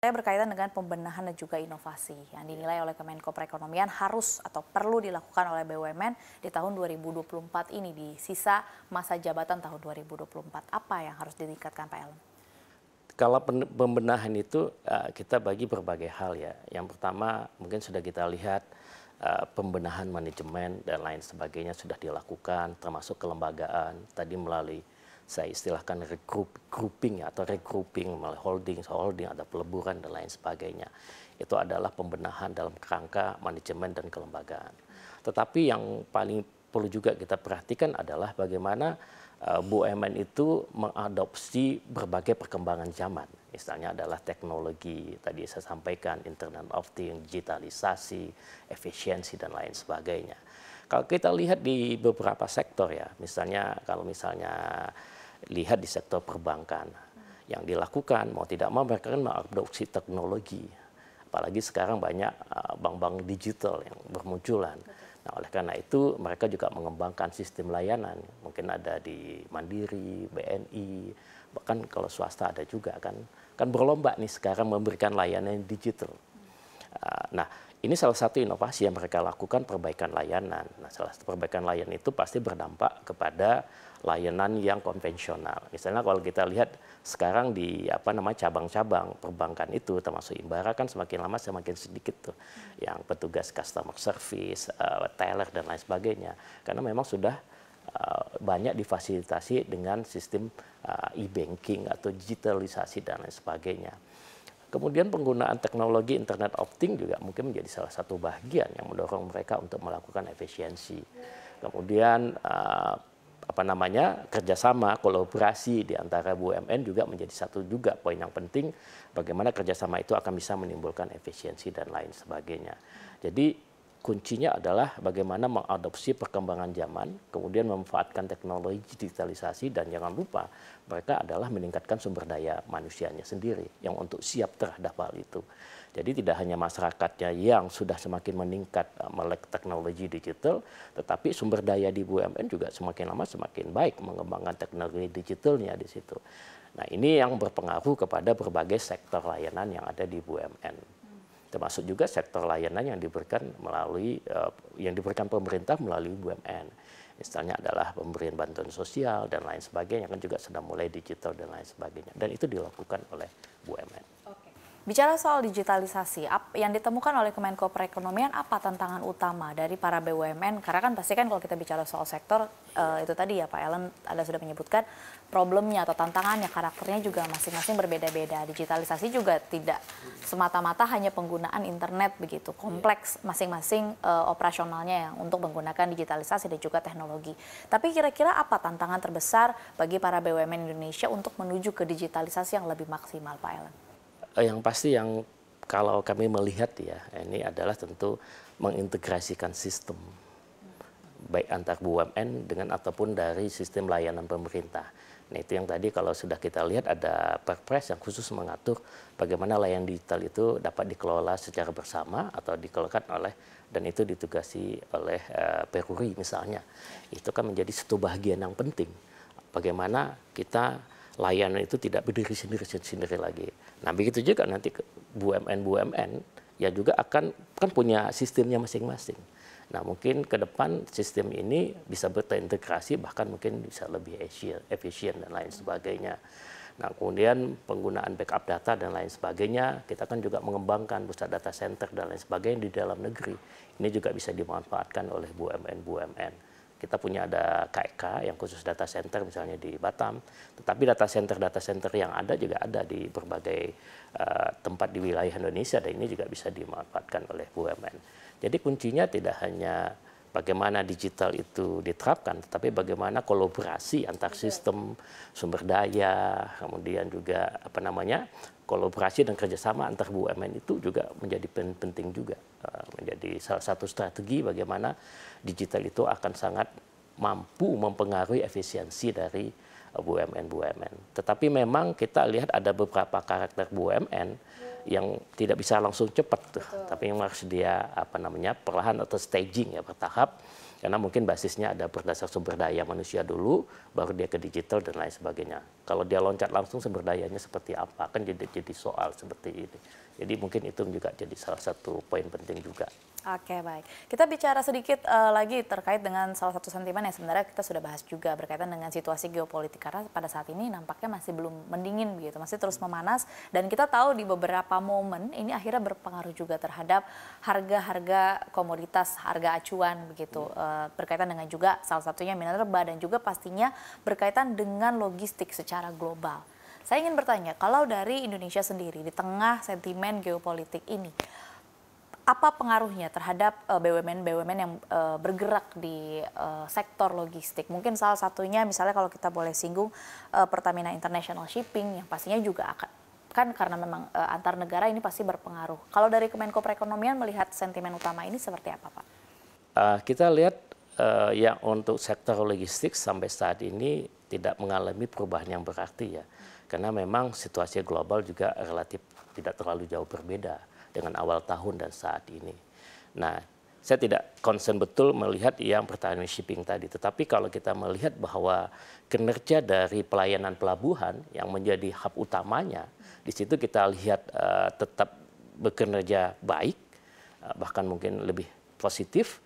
Saya berkaitan dengan pembenahan dan juga inovasi yang dinilai oleh Kemenko Perekonomian harus atau perlu dilakukan oleh BUMN di tahun 2024 ini di sisa masa jabatan tahun 2024. Apa yang harus ditingkatkan Pak Elm? Kalau pembenahan itu eh, kita bagi berbagai hal ya. Yang pertama mungkin sudah kita lihat eh, pembenahan manajemen dan lain sebagainya sudah dilakukan termasuk kelembagaan tadi melalui saya istilahkan regrouping ya, atau regrouping melalui holding, holding ada peleburan dan lain sebagainya. Itu adalah pembenahan dalam kerangka manajemen dan kelembagaan. Tetapi yang paling perlu juga kita perhatikan adalah bagaimana eh, BUMN itu mengadopsi berbagai perkembangan zaman. Misalnya adalah teknologi, tadi saya sampaikan, internet of thing, digitalisasi, efisiensi, dan lain sebagainya. Kalau kita lihat di beberapa sektor ya, misalnya kalau misalnya lihat di sektor perbankan. Yang dilakukan mau tidak mau mereka kan mengadopsi teknologi. Apalagi sekarang banyak uh, bank-bank digital yang bermunculan. Nah, oleh karena itu mereka juga mengembangkan sistem layanan. Mungkin ada di Mandiri, BNI, bahkan kalau swasta ada juga kan. Kan berlomba nih sekarang memberikan layanan digital. Uh, nah, ini salah satu inovasi yang mereka lakukan perbaikan layanan. Nah, salah satu perbaikan layanan itu pasti berdampak kepada layanan yang konvensional. Misalnya kalau kita lihat sekarang di apa nama cabang-cabang perbankan itu termasuk Imbara kan semakin lama semakin sedikit tuh yang petugas customer service, uh, teller dan lain sebagainya. Karena memang sudah uh, banyak difasilitasi dengan sistem uh, e-banking atau digitalisasi dan lain sebagainya. Kemudian penggunaan teknologi Internet of Things juga mungkin menjadi salah satu bagian yang mendorong mereka untuk melakukan efisiensi. Kemudian eh, apa namanya kerjasama kolaborasi di antara BUMN juga menjadi satu juga poin yang penting bagaimana kerjasama itu akan bisa menimbulkan efisiensi dan lain sebagainya. Jadi kuncinya adalah bagaimana mengadopsi perkembangan zaman, kemudian memanfaatkan teknologi digitalisasi dan jangan lupa mereka adalah meningkatkan sumber daya manusianya sendiri yang untuk siap terhadap hal itu. Jadi tidak hanya masyarakatnya yang sudah semakin meningkat eh, melek teknologi digital, tetapi sumber daya di BUMN juga semakin lama semakin baik mengembangkan teknologi digitalnya di situ. Nah ini yang berpengaruh kepada berbagai sektor layanan yang ada di BUMN termasuk juga sektor layanan yang diberikan melalui eh, yang diberikan pemerintah melalui BUMN. Misalnya adalah pemberian bantuan sosial dan lain sebagainya kan juga sedang mulai digital dan lain sebagainya. Dan itu dilakukan oleh BUMN. Bicara soal digitalisasi, yang ditemukan oleh Kemenko Perekonomian apa tantangan utama dari para BUMN? Karena kan pasti kan kalau kita bicara soal sektor eh, itu tadi ya Pak Ellen ada sudah menyebutkan problemnya atau tantangannya karakternya juga masing-masing berbeda-beda. Digitalisasi juga tidak semata-mata hanya penggunaan internet begitu, kompleks masing-masing eh, operasionalnya yang untuk menggunakan digitalisasi dan juga teknologi. Tapi kira-kira apa tantangan terbesar bagi para BUMN Indonesia untuk menuju ke digitalisasi yang lebih maksimal Pak Ellen? Eh, yang pasti yang kalau kami melihat ya ini adalah tentu mengintegrasikan sistem baik antar BUMN dengan ataupun dari sistem layanan pemerintah. Nah itu yang tadi kalau sudah kita lihat ada perpres yang khusus mengatur bagaimana layanan digital itu dapat dikelola secara bersama atau dikelola oleh dan itu ditugasi oleh uh, Peruri misalnya. Itu kan menjadi satu bagian yang penting. Bagaimana kita layanan itu tidak berdiri sendiri-sendiri lagi. Nah begitu juga nanti BUMN-BUMN ya juga akan kan punya sistemnya masing-masing. Nah mungkin ke depan sistem ini bisa berintegrasi bahkan mungkin bisa lebih efisien dan lain sebagainya. Nah kemudian penggunaan backup data dan lain sebagainya kita kan juga mengembangkan pusat data center dan lain sebagainya di dalam negeri. Ini juga bisa dimanfaatkan oleh BUMN-BUMN kita punya ada KEK e yang khusus data center misalnya di Batam, tetapi data center data center yang ada juga ada di berbagai uh, tempat di wilayah Indonesia dan ini juga bisa dimanfaatkan oleh BUMN. Jadi kuncinya tidak hanya bagaimana digital itu diterapkan, tetapi hmm. bagaimana kolaborasi antar sistem sumber daya, kemudian juga apa namanya kolaborasi dan kerjasama antar BUMN itu juga menjadi penting juga eh, menjadi salah satu strategi bagaimana digital itu akan sangat mampu mempengaruhi efisiensi dari BUMN-BUMN. Tetapi memang kita lihat ada beberapa karakter BUMN yang tidak bisa langsung cepat tuh, tapi yang harus dia apa namanya perlahan atau staging ya bertahap karena mungkin basisnya ada berdasar sumber daya manusia dulu baru dia ke digital dan lain sebagainya kalau dia loncat langsung sumber dayanya seperti apa kan jadi jadi soal seperti ini jadi mungkin itu juga jadi salah satu poin penting juga. Oke baik, kita bicara sedikit uh, lagi terkait dengan salah satu sentimen yang sebenarnya kita sudah bahas juga berkaitan dengan situasi geopolitik karena pada saat ini nampaknya masih belum mendingin begitu, masih terus memanas dan kita tahu di beberapa momen ini akhirnya berpengaruh juga terhadap harga-harga komoditas, harga acuan begitu uh, berkaitan dengan juga salah satunya minerba dan juga pastinya berkaitan dengan logistik secara global. Saya ingin bertanya, kalau dari Indonesia sendiri di tengah sentimen geopolitik ini, apa pengaruhnya terhadap eh, BUMN-BUMN yang eh, bergerak di eh, sektor logistik? Mungkin salah satunya misalnya kalau kita boleh singgung Pertamina International Shipping yang pastinya juga akan kan karena memang antar negara ini pasti berpengaruh. Kalau dari Kemenko Perekonomian melihat sentimen utama ini seperti apa, Pak? kita lihat uh, yang untuk sektor logistik sampai saat ini tidak mengalami perubahan yang berarti ya karena memang situasi global juga relatif tidak terlalu jauh berbeda dengan awal tahun dan saat ini. Nah, saya tidak concern betul melihat yang pertahanan shipping tadi, tetapi kalau kita melihat bahwa kinerja dari pelayanan pelabuhan yang menjadi hub utamanya, di situ kita lihat uh, tetap bekerja baik, uh, bahkan mungkin lebih positif,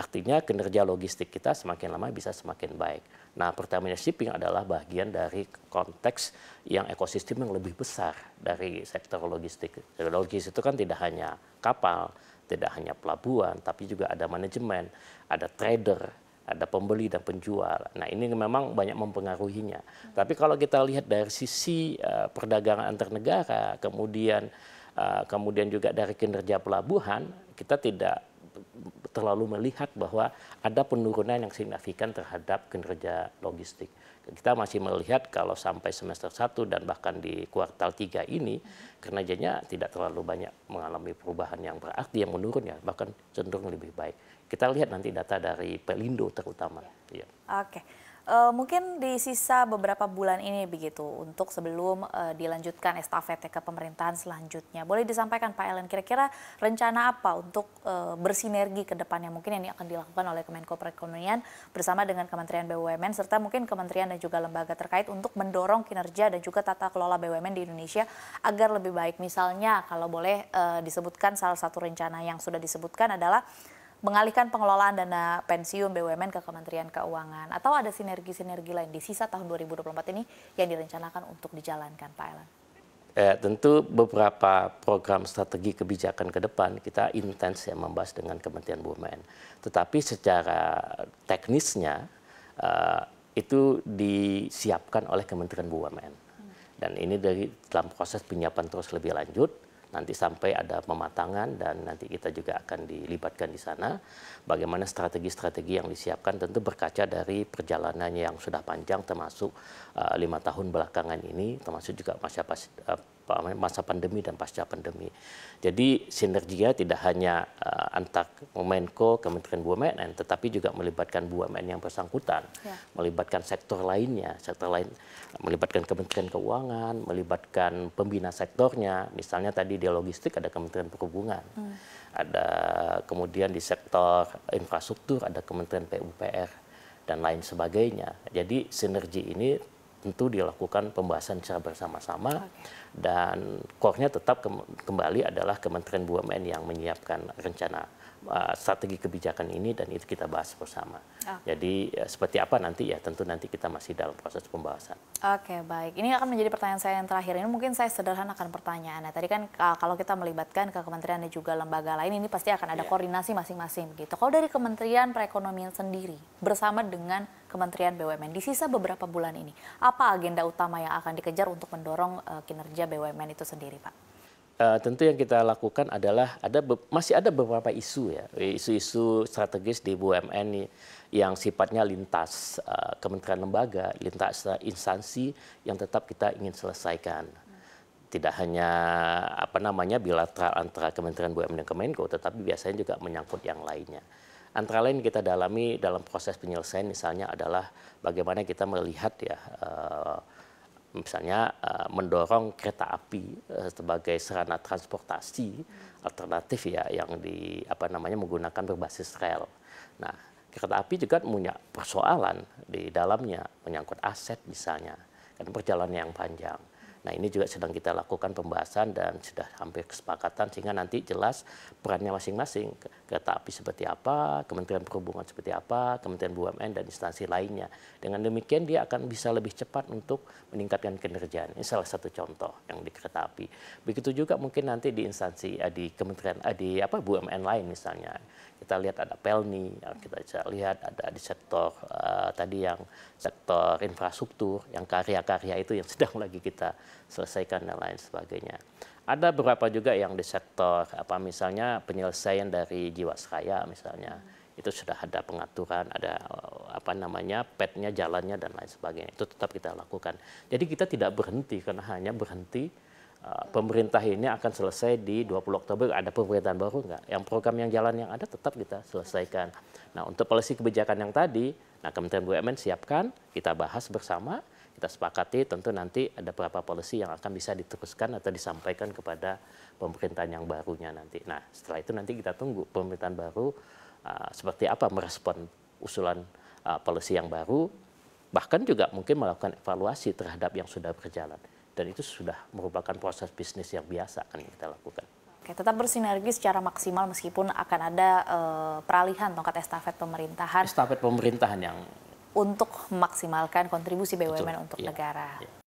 artinya kinerja logistik kita semakin lama bisa semakin baik. Nah, Pertamina Shipping adalah bagian dari konteks yang ekosistem yang lebih besar dari sektor logistik. Logistik itu kan tidak hanya kapal, tidak hanya pelabuhan, tapi juga ada manajemen, ada trader, ada pembeli dan penjual. Nah, ini memang banyak mempengaruhinya. Tapi kalau kita lihat dari sisi uh, perdagangan antar negara, kemudian uh, kemudian juga dari kinerja pelabuhan, kita tidak terlalu melihat bahwa ada penurunan yang signifikan terhadap kinerja logistik. Kita masih melihat kalau sampai semester 1 dan bahkan di kuartal 3 ini kinerjanya tidak terlalu banyak mengalami perubahan yang berarti yang menurun ya, bahkan cenderung lebih baik. Kita lihat nanti data dari Pelindo terutama. Ya. Iya. Oke. Okay. Uh, mungkin di sisa beberapa bulan ini begitu untuk sebelum uh, dilanjutkan estafetnya ke pemerintahan selanjutnya. Boleh disampaikan Pak Ellen kira-kira rencana apa untuk uh, bersinergi ke depannya mungkin yang akan dilakukan oleh Kemenko Perekonomian bersama dengan Kementerian BUMN serta mungkin kementerian dan juga lembaga terkait untuk mendorong kinerja dan juga tata kelola BUMN di Indonesia agar lebih baik. Misalnya kalau boleh uh, disebutkan salah satu rencana yang sudah disebutkan adalah mengalihkan pengelolaan dana pensiun BUMN ke Kementerian Keuangan atau ada sinergi-sinergi lain di sisa tahun 2024 ini yang direncanakan untuk dijalankan Pak Elan? Eh, ya, tentu beberapa program strategi kebijakan ke depan kita intens ya membahas dengan Kementerian BUMN. Tetapi secara teknisnya eh, itu disiapkan oleh Kementerian BUMN. Dan ini dari dalam proses penyiapan terus lebih lanjut nanti sampai ada pematangan dan nanti kita juga akan dilibatkan di sana. Bagaimana strategi-strategi yang disiapkan tentu berkaca dari perjalanannya yang sudah panjang termasuk eh, lima uh, tahun belakangan ini termasuk juga masa eh, masa pandemi dan pasca pandemi. Jadi sinerginya tidak hanya uh, antar Menko, Kementerian BUMN, tetapi juga melibatkan BUMN yang bersangkutan, ya. melibatkan sektor lainnya, sektor lain melibatkan Kementerian Keuangan, melibatkan pembina sektornya, misalnya tadi di logistik ada Kementerian Perhubungan, hmm. ada kemudian di sektor infrastruktur ada Kementerian PUPR dan lain sebagainya. Jadi sinergi ini tentu dilakukan pembahasan secara bersama-sama dan core tetap kembali adalah Kementerian BUMN yang menyiapkan rencana Eh, strategi kebijakan ini dan itu kita bahas bersama. Okay. Ah. Jadi uh, seperti apa nanti ya tentu nanti kita masih dalam proses pembahasan. Oke okay, baik, ini akan menjadi pertanyaan saya yang terakhir ini mungkin saya sederhanakan pertanyaannya. Tadi kan eh, kalau kita melibatkan ke kementerian dan juga lembaga lain ini pasti akan ada yeah. koordinasi masing-masing Gitu. Kalau dari Kementerian Perekonomian sendiri bersama dengan Kementerian BUMN di sisa beberapa bulan ini, apa agenda utama yang akan dikejar untuk mendorong uh, kinerja BUMN itu sendiri Pak? Uh, tentu yang kita lakukan adalah ada masih ada beberapa isu ya eh, isu-isu strategis di BUMN yang sifatnya lintas uh, kementerian lembaga lintas instansi yang tetap kita ingin selesaikan tidak hanya apa namanya bilateral antara Kementerian BUMN dan Kemenko tetapi biasanya juga menyangkut yang lainnya antara lain kita dalami dalam proses penyelesaian misalnya adalah bagaimana kita melihat ya uh, misalnya uh, mendorong kereta api uh, sebagai sarana transportasi alternatif ya yang di apa namanya menggunakan berbasis rel. Nah, kereta api juga punya persoalan di dalamnya menyangkut aset misalnya karena perjalanan yang panjang. Nah ini juga sedang kita lakukan pembahasan dan sudah hampir kesepakatan sehingga nanti jelas perannya masing-masing. Kereta api seperti apa, Kementerian Perhubungan seperti apa, Kementerian BUMN dan instansi lainnya. Dengan demikian dia akan bisa lebih cepat untuk meningkatkan kinerjaan. Ini salah satu contoh yang di kereta api. Begitu juga mungkin nanti di instansi eh, di Kementerian eh, di apa BUMN lain misalnya kita lihat ada Pelni, ya, kita bisa lihat ada di sektor uh, tadi yang sektor infrastruktur, yang karya-karya itu yang sedang lagi kita selesaikan dan lain sebagainya. Ada beberapa juga yang di sektor apa misalnya penyelesaian dari Jiwasraya misalnya itu sudah ada pengaturan, ada eh, apa namanya petnya, jalannya dan lain sebagainya. Itu tetap kita lakukan. Jadi kita tidak berhenti karena hanya berhenti Eh, pemerintah ini akan selesai di 20 Oktober ada pemerintahan baru enggak? Yang program yang jalan yang ada tetap kita selesaikan. Nah untuk polisi kebijakan yang tadi, nah Kementerian BUMN siapkan, kita bahas bersama, kita sepakati tentu nanti ada berapa polisi yang akan bisa diteruskan atau disampaikan kepada pemerintahan yang barunya nanti. Nah setelah itu nanti kita tunggu pemerintahan baru uh, seperti apa merespon usulan uh, eh, polisi yang baru, bahkan juga mungkin melakukan evaluasi terhadap yang sudah berjalan dan itu sudah merupakan proses bisnis yang biasa kan kita lakukan. Oke, tetap bersinergi secara maksimal meskipun akan ada e, peralihan tongkat estafet pemerintahan. Estafet pemerintahan yang untuk memaksimalkan kontribusi BUMN Betul, untuk ya. negara. Ya.